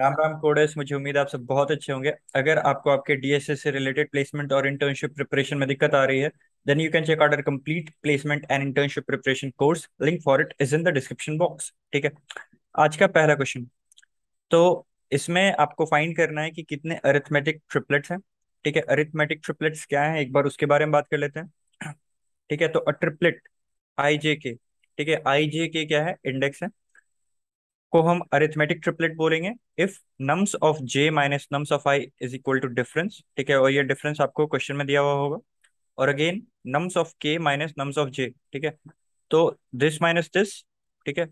Ram Ram coders मुझे उम्मीद आप सब बहुत अच्छे होंगे अगर आपको आपके डीएसएस से रिलेटेड प्लेसमेंट और इंटर्नशिप प्रिपरेशन में दिक्कत आ रही है then you can check out complete placement and internship preparation course link for it is in the description box ठीक है आज का पहला क्वेश्चन तो इसमें आपको फाइंड करना है कि कितने अरिथमेटिक ट्रिपलेट्स हैं ठीक है अरिथमेटिक ट्रिपलेट्स क्या है एक बार उसके बारे में बात कर लेते हैं ठीक है तो अ ट्रिपलेट आई जे के ठीक है आई जे के क्या है इंडेक्स है को हम अरिथमेटिक ट्रिपलेट बोलेंगे if nums of J minus nums of I is equal to difference ठीक है और ये डिफरेंस आपको क्वेश्चन में दिया हुआ होगा और again nums of K minus nums of J ठीक है तो दिस माइनस दिस ठीक है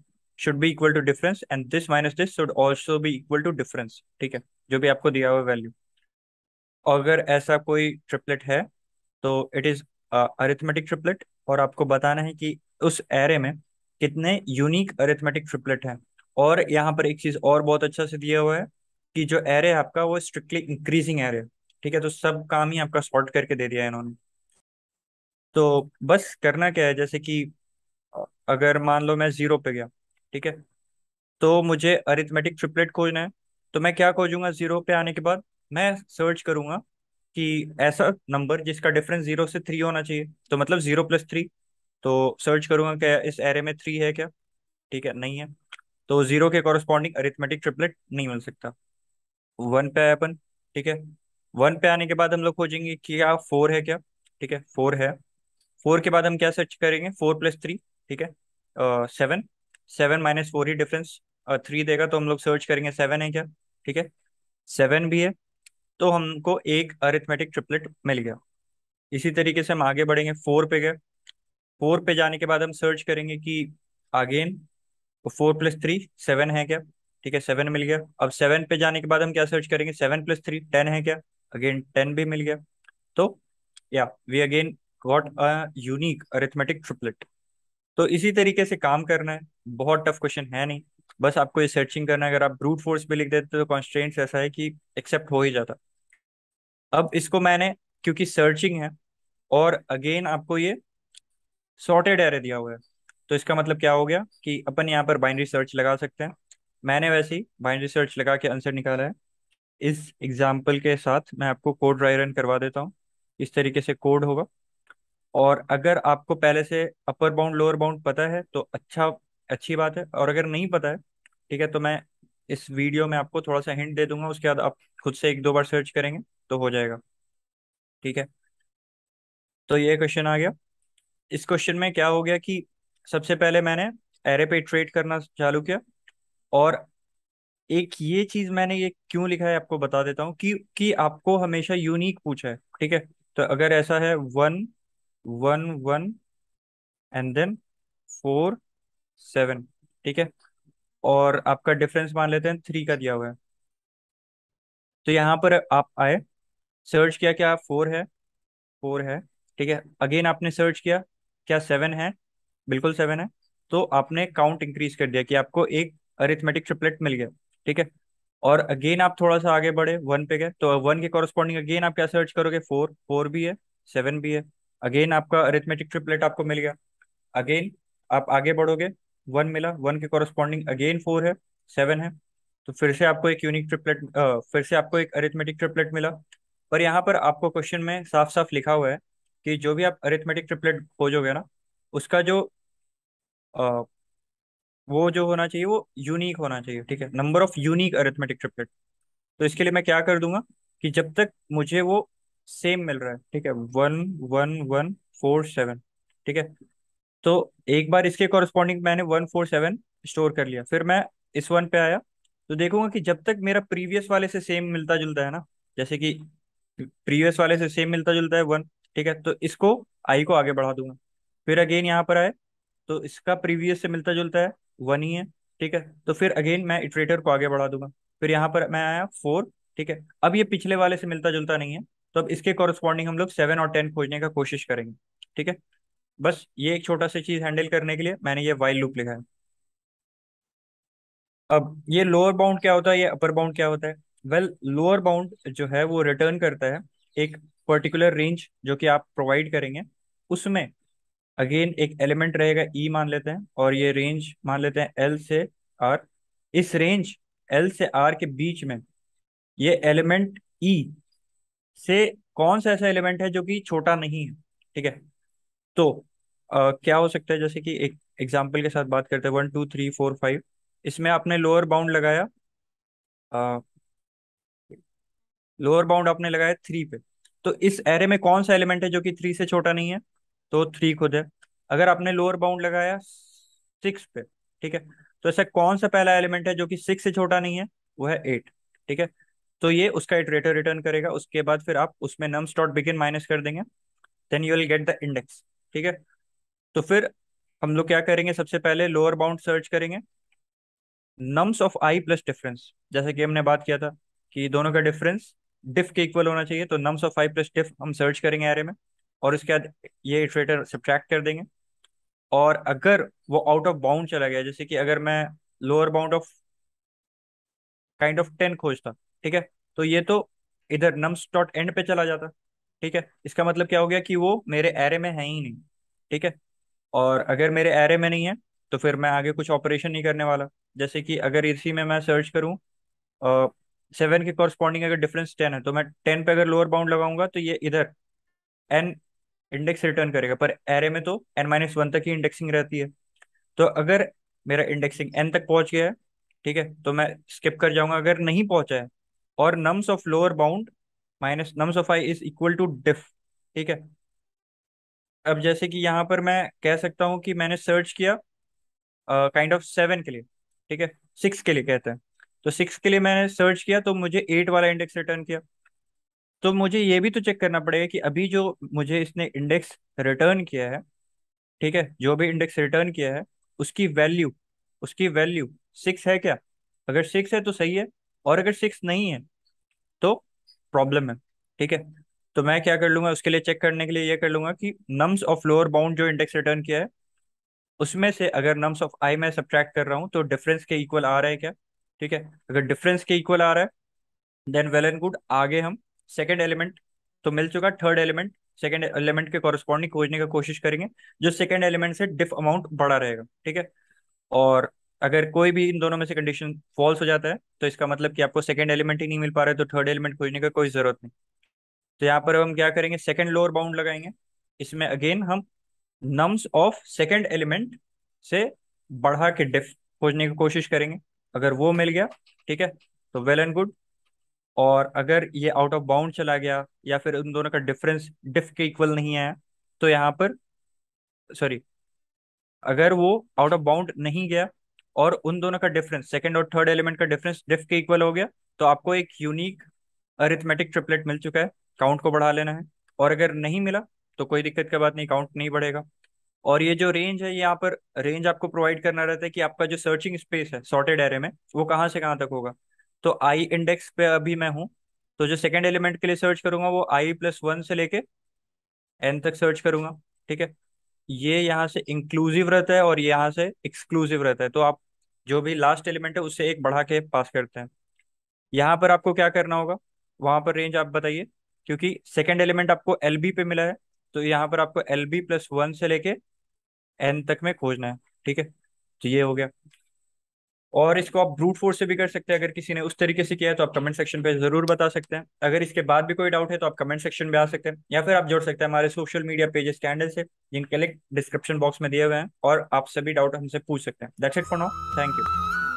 should be equal to difference and this minus this should also भी इक्वल टू डिफरेंस ठीक है जो भी आपको दिया हुआ वैल्यू अगर ऐसा कोई ट्रिपलेट है तो इट इज अरिथमेटिक ट्रिपलेट और आपको बताना है कि उस एरे में कितने यूनिक अरिथमेटिक ट्रिपलेट हैं और यहाँ पर एक चीज और बहुत अच्छा से दिया हुआ है कि जो एरे आपका वो स्ट्रिक्टली इंक्रीजिंग एरे ठीक है तो सब काम ही आपका सॉर्ट करके दे दिया है इन्होंने तो बस करना क्या है जैसे कि अगर मान लो मैं जीरो पे गया ठीक है तो मुझे अरिथमेटिक ट्रिपलेट खोजना है तो मैं क्या खोजूंगा जीरो पे आने के बाद मैं सर्च करूंगा कि ऐसा नंबर जिसका डिफरेंस जीरो से थ्री होना चाहिए तो मतलब जीरो प्लस थ्री तो सर्च करूंगा क्या इस एरे में थ्री है क्या ठीक है नहीं है तो जीरो के कॉरस्पॉन्डिंग अरिथमेटिक ट्रिपलेट नहीं मिल सकता वन पे है अपन ठीक है वन पे आने के बाद हम लोग खोजेंगे क्या फोर है क्या ठीक है फोर है फोर के बाद हम क्या सर्च करेंगे फोर प्लस थ्री ठीक है सेवन सेवन माइनस फोर ही डिफरेंस थ्री देगा तो हम लोग सर्च करेंगे सेवन है क्या ठीक है सेवन भी है तो हमको एक अरिथमेटिक ट्रिपलेट मिल गया इसी तरीके से हम आगे बढ़ेंगे फोर पे गए फोर पे जाने के बाद हम सर्च करेंगे कि अगेन तो फोर प्लस थ्री सेवन है क्या ठीक है सेवन मिल गया अब सेवन पे जाने के बाद हम क्या सर्च करेंगे सेवन प्लस थ्री टेन है क्या अगेन टेन भी मिल गया तो या we again got a unique arithmetic triplet तो इसी तरीके से काम करना है बहुत टफ क्वेश्चन है नहीं बस आपको ये सर्चिंग करना है अगर आप ब्रूट फोर्स पे लिख देते तो कॉन्स्टेंट ऐसा है कि एक्सेप्ट हो ही जाता अब इसको मैंने क्योंकि सर्चिंग है और अगेन आपको ये सॉर्टेड एरे दिया हुआ है तो इसका मतलब क्या हो गया कि अपन यहाँ पर बाइनरी सर्च लगा सकते हैं मैंने वैसे ही बाइनरी सर्च लगा के आंसर निकाला है इस एग्जाम्पल के साथ मैं आपको कोड ड्राई रन करवा देता हूँ इस तरीके से कोड होगा और अगर आपको पहले से अपर बाउंड लोअर बाउंड पता है तो अच्छा अच्छी बात है और अगर नहीं पता है ठीक है तो मैं इस वीडियो में आपको थोड़ा सा हिंट दे दूंगा उसके बाद आप खुद से एक दो बार सर्च करेंगे तो हो जाएगा ठीक है तो ये क्वेश्चन आ गया इस क्वेश्चन में क्या हो गया कि सबसे पहले मैंने एरे पे ट्रेड करना चालू किया और एक ये चीज मैंने ये क्यों लिखा है आपको बता देता हूँ कि कि आपको हमेशा यूनिक पूछा है ठीक है तो अगर ऐसा है one one one and then four seven ठीक है और आपका डिफरेंस मान लेते हैं थ्री का दिया हुआ है तो यहाँ पर आप आए सर्च किया क्या फोर है फोर है ठीक है अगेन आपने सर्च किया क्या सेवन है बिल्कुल सेवन है तो आपने काउंट इंक्रीज कर दिया कि आपको एक अरिथमेटिक ट्रिपलेट मिल गया ठीक है और अगेन आप थोड़ा सा आगे बढ़े वन पे गए तो वन के कॉरस्पॉन्डिंग अगेन आप क्या सर्च करोगे फोर फोर भी है सेवन भी है अगेन आपका अरिथमेटिक ट्रिपलेट आपको मिल गया अगेन आप आगे बढ़ोगे वन मिला वन के कॉरस्पॉन्डिंग अगेन फोर है सेवन है तो फिर से आपको एक यूनिक ट्रिपलेट फिर से आपको एक अरिथमेटिक ट्रिपलेट मिला पर यहाँ पर आपको क्वेश्चन में साफ साफ लिखा हुआ है कि जो भी आप अरिथमेटिक ट्रिपलेट खोजोगे ना उसका जो वो जो होना चाहिए वो यूनिक होना चाहिए ठीक है number of unique arithmetic triplet तो इसके लिए मैं क्या कर दूंगा कि जब तक मुझे वो सेम मिल रहा है ठीक है one one one four seven ठीक है तो एक बार इसके कॉरस्पॉन्डिंग मैंने वन फोर सेवन स्टोर कर लिया फिर मैं इस वन पे आया तो देखूंगा कि जब तक मेरा प्रीवियस वाले से सेम मिलता जुलता है ना जैसे कि प्रीवियस वाले से सेम मिलता जुलता है वन ठीक है तो इसको आई को आगे बढ़ा दूंगा फिर अगेन यहाँ पर आए तो इसका प्रीवियस से मिलता जुलता है वन ही है ठीक है तो फिर अगेन मैं इटरेटर को आगे बढ़ा दूंगा फिर यहाँ पर मैं आया फोर ठीक है अब ये पिछले वाले से मिलता जुलता नहीं है तो अब इसके कॉरेस्पॉन्डिंग हम लोग सेवन और टेन खोजने का कोशिश करेंगे ठीक है बस ये एक छोटा सा चीज हैंडल करने के लिए मैंने ये वाइल लुक लिखा है अब ये लोअर बाउंड क्या होता है ये अपर बाउंड क्या होता है वेल लोअर बाउंड जो है वो रिटर्न करता है एक पर्टिकुलर रेंज जो कि आप प्रोवाइड करेंगे उसमें अगेन एक एलिमेंट रहेगा ई e मान लेते हैं और ये रेंज मान लेते हैं एल से आर इस रेंज एल से आर के बीच में ये एलिमेंट ई e से कौन सा ऐसा एलिमेंट है जो कि छोटा नहीं है ठीक है तो आ, क्या हो सकता है जैसे कि एक एग्जाम्पल के साथ बात करते हैं one two three four five इसमें आपने लोअर बाउंड लगाया लोअर बाउंड आपने लगाया थ्री पे तो इस एरे में कौन सा एलिमेंट है जो कि थ्री से छोटा नहीं है तो थ्री खुद है अगर आपने लोअर बाउंड लगाया सिक्स पे ठीक है तो ऐसा कौन सा पहला एलिमेंट है जो कि सिक्स से छोटा नहीं है वो है एट ठीक है तो ये उसका इटरेटर रिटर्न करेगा उसके बाद फिर आप उसमें नम्स डॉट बिगिन माइनस कर देंगे then you will get the index ठीक है तो फिर हम लोग क्या करेंगे सबसे पहले लोअर बाउंड सर्च करेंगे nums of I plus difference जैसे कि हमने बात किया था कि दोनों का डिफरेंस डिफ के इक्वल होना चाहिए तो nums of I plus diff हम सर्च करेंगे एरे में और इसके बाद ये इटरेटर सब्ट्रैक्ट कर देंगे और अगर वो आउट ऑफ बाउंड चला गया जैसे कि अगर मैं lower bound of kind of ten खोजता ठीक है तो ये तो इधर नम्स डॉट एंड पे चला जाता ठीक है इसका मतलब क्या हो गया कि वो मेरे एरे में है ही नहीं ठीक है और अगर मेरे एरे में नहीं है तो फिर मैं आगे कुछ ऑपरेशन नहीं करने वाला जैसे कि अगर इसी में मैं सर्च करूँ सेवन के कॉरस्पॉन्डिंग अगर डिफरेंस टेन है तो मैं टेन पे अगर लोअर बाउंड लगाऊंगा तो ये इधर एन इंडेक्स रिटर्न करेगा पर एरे में तो एन माइनस वन तक ही इंडेक्सिंग रहती है तो अगर मेरा इंडेक्सिंग एन तक पहुंच गया है ठीक है तो मैं स्किप कर जाऊंगा अगर नहीं पहुंचा है और nums of lower bound minus nums of I is equal to diff ठीक है अब जैसे कि यहाँ पर मैं कह सकता हूँ कि मैंने सर्च किया काइंड ऑफ सेवन के लिए ठीक है सिक्स के लिए कहते हैं तो सिक्स के लिए मैंने सर्च किया तो मुझे एट वाला इंडेक्स रिटर्न किया तो मुझे ये भी तो चेक करना पड़ेगा कि अभी जो मुझे इसने इंडेक्स रिटर्न किया है ठीक है जो भी इंडेक्स रिटर्न किया है उसकी वैल्यू उसकी वैल्यू सिक्स है क्या अगर सिक्स है तो सही है और अगर सिक्स नहीं है तो प्रॉब्लम है ठीक है तो मैं क्या कर लूंगा उसके लिए चेक करने के लिए ये कर लूंगा कि नम्स ऑफ लोअर बाउंड जो इंडेक्स रिटर्न किया है उसमें से अगर नम्स ऑफ आई मैं सब्ट्रैक्ट कर रहा हूँ तो डिफरेंस के इक्वल आ रहा है क्या ठीक है अगर डिफरेंस के इक्वल आ रहा है देन वेल एंड गुड आगे हम सेकेंड एलिमेंट तो मिल चुका थर्ड एलिमेंट सेकेंड एलिमेंट के कॉरस्पॉन्डिंग खोजने की कोशिश करेंगे जो सेकेंड एलिमेंट से डिफ अमाउंट बड़ा रहेगा ठीक है और अगर कोई भी इन दोनों में से कंडीशन फॉल्स हो जाता है तो इसका मतलब कि आपको सेकेंड एलिमेंट ही नहीं मिल पा रहा है तो थर्ड एलिमेंट खोजने का कोई जरूरत नहीं तो यहाँ पर हम क्या करेंगे सेकेंड लोअर बाउंड लगाएंगे इसमें अगेन हम नम्स ऑफ सेकेंड एलिमेंट से बढ़ा के डिफ खोजने की कोशिश करेंगे अगर वो मिल गया ठीक है तो वेल एंड गुड और अगर ये आउट ऑफ बाउंड चला गया या फिर उन दोनों का डिफरेंस डिफ के इक्वल नहीं आया तो यहाँ पर सॉरी अगर वो आउट ऑफ बाउंड नहीं गया और उन दोनों का डिफरेंस सेकेंड और थर्ड एलिमेंट का डिफरेंस डिफ के इक्वल हो गया तो आपको एक यूनिक अरिथमेटिक ट्रिपलेट मिल चुका है काउंट को बढ़ा लेना है और अगर नहीं मिला तो कोई दिक्कत की बात नहीं काउंट नहीं बढ़ेगा और ये जो रेंज है यहाँ पर रेंज आपको प्रोवाइड करना रहता है कि आपका जो सर्चिंग स्पेस है सॉर्टेड एरे में वो कहाँ से कहाँ तक होगा तो आई इंडेक्स पे अभी मैं हूँ तो जो सेकेंड एलिमेंट के लिए सर्च करूंगा वो आई प्लस वन से लेके एन तक सर्च करूंगा ठीक है ये यहाँ से इंक्लूसिव रहता है और यहाँ से एक्सक्लूसिव रहता है तो आप जो भी लास्ट एलिमेंट है उससे एक बढ़ा के पास करते हैं यहाँ पर आपको क्या करना होगा वहां पर रेंज आप बताइए क्योंकि सेकेंड एलिमेंट आपको एल बी पे मिला है तो यहाँ पर आपको एल बी प्लस वन से लेके एन तक में खोजना है ठीक है तो ये हो गया और इसको आप ब्रूट फोर्स से भी कर सकते हैं अगर किसी ने उस तरीके से किया है तो आप कमेंट सेक्शन पे जरूर बता सकते हैं अगर इसके बाद भी कोई डाउट है तो आप कमेंट सेक्शन में आ सकते हैं या फिर आप जोड़ सकते हैं हमारे सोशल मीडिया पेजेस के से जिनके लिंक डिस्क्रिप्शन बॉक्स में दिए हुए हैं और आप सभी डाउट हमसे पूछ सकते हैं that's it for now thank you